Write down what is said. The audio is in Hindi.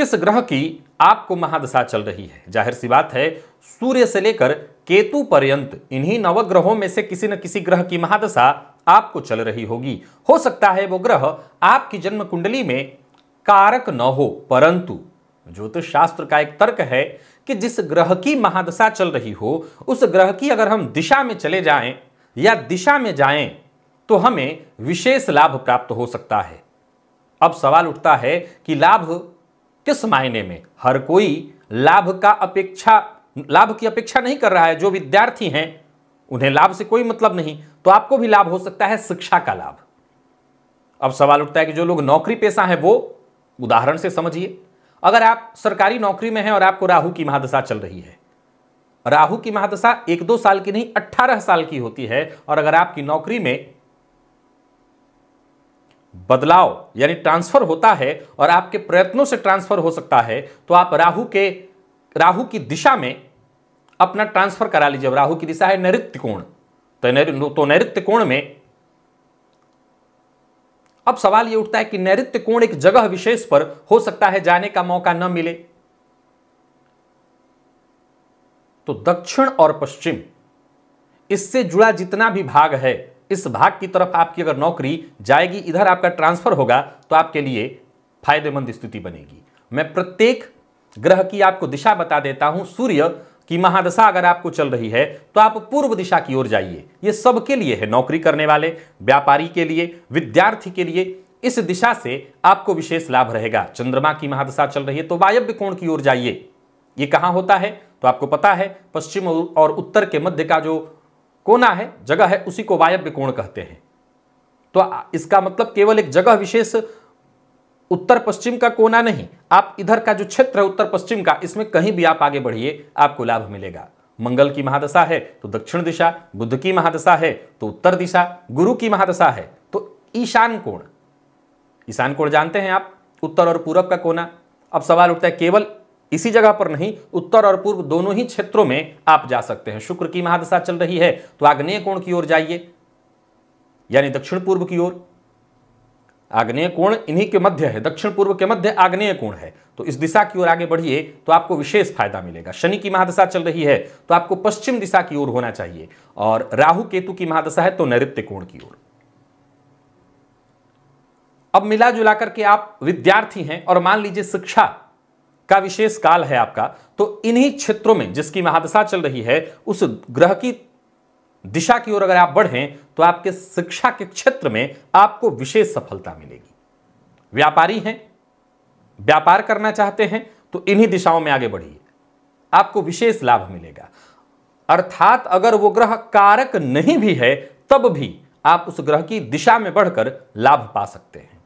किस ग्रह की आपको महादशा चल रही है जाहिर सी बात है सूर्य से लेकर केतु पर्यंत इन्हीं नवग्रहों में से किसी न किसी ग्रह की महादशा आपको चल रही होगी हो सकता है वो ग्रह आपकी जन्म कुंडली में कारक न हो परंतु ज्योतिष शास्त्र का एक तर्क है कि जिस ग्रह की महादशा चल रही हो उस ग्रह की अगर हम दिशा में चले जाएं या दिशा में जाएं तो हमें विशेष लाभ प्राप्त हो सकता है अब सवाल उठता है कि लाभ किस मायने में हर कोई लाभ का अपेक्षा लाभ की अपेक्षा नहीं कर रहा है जो विद्यार्थी हैं उन्हें लाभ से कोई मतलब नहीं तो आपको भी लाभ हो सकता है शिक्षा का लाभ अब सवाल उठता है कि जो लोग नौकरी पेशा है वो उदाहरण से समझिए अगर आप सरकारी नौकरी में हैं और आपको राहु की महादशा चल रही है राहु की महादशा एक दो साल की नहीं अट्ठारह साल की होती है और अगर आपकी नौकरी में बदलाव यानी ट्रांसफर होता है और आपके प्रयत्नों से ट्रांसफर हो सकता है तो आप राहु के राहु की दिशा में अपना ट्रांसफर करा लीजिए राहु की दिशा है नैत्य कोण तो नैर तो नैत्य कोण में अब सवाल यह उठता है कि नैत्य कोण एक जगह विशेष पर हो सकता है जाने का मौका न मिले तो दक्षिण और पश्चिम इससे जुड़ा जितना भी भाग है इस भाग की तरफ आपकी अगर नौकरी जाएगी इधर आपका ट्रांसफर होगा तो आपके लिए फायदेमंद स्थिति बनेगी मैं प्रत्येक ग्रह की आपको दिशा बता देता हूं सूर्य की महादशा अगर आपको चल रही है तो आप पूर्व दिशा की ओर जाइए ये सबके लिए है नौकरी करने वाले व्यापारी के लिए विद्यार्थी के लिए इस दिशा से आपको विशेष लाभ रहेगा चंद्रमा की महादशा चल रही है तो वायव्य कोण की ओर जाइए ये कहाँ होता है तो आपको पता है पश्चिम और उत्तर के मध्य का जो कोना है जगह है उसी को वायव्य कोण कहते हैं तो इसका मतलब केवल एक जगह विशेष उत्तर पश्चिम का कोना नहीं आप इधर का जो क्षेत्र है उत्तर पश्चिम का इसमें कहीं भी आप आगे बढ़िए आपको लाभ मिलेगा मंगल की महादशा है तो दक्षिण दिशा बुद्ध की महादशा है तो उत्तर दिशा गुरु की महादशा है तो ईशान कोण ईशान कोण जानते हैं आप उत्तर और पूरब का कोना अब सवाल उठता है केवल इसी जगह पर नहीं उत्तर और पूर्व दोनों ही क्षेत्रों में आप जा सकते हैं शुक्र की महादशा चल रही है तो आग्नेय कोण की ओर जाइए यानी दक्षिण पूर्व की ओर आग्नेय कोण इन्हीं के मध्य है दक्षिण पूर्व के मध्य आग्नेय कोण है तो इस दिशा की ओर आगे बढ़िए तो आपको विशेष फायदा मिलेगा शनि की महादशा चल रही है तो आपको पश्चिम दिशा की ओर होना चाहिए और राहु केतु की महादशा है तो नैत्य कोण की ओर अब मिला जुला करके आप विद्यार्थी हैं और मान लीजिए शिक्षा का विशेष काल है आपका तो इन्हीं क्षेत्रों में जिसकी महादशा चल रही है उस ग्रह की दिशा की ओर अगर आप बढ़ें तो आपके शिक्षा के क्षेत्र में आपको विशेष सफलता मिलेगी व्यापारी हैं व्यापार करना चाहते हैं तो इन्हीं दिशाओं में आगे बढ़िए आपको विशेष लाभ मिलेगा अर्थात अगर वो ग्रह कारक नहीं भी है तब भी आप उस ग्रह की दिशा में बढ़कर लाभ पा सकते हैं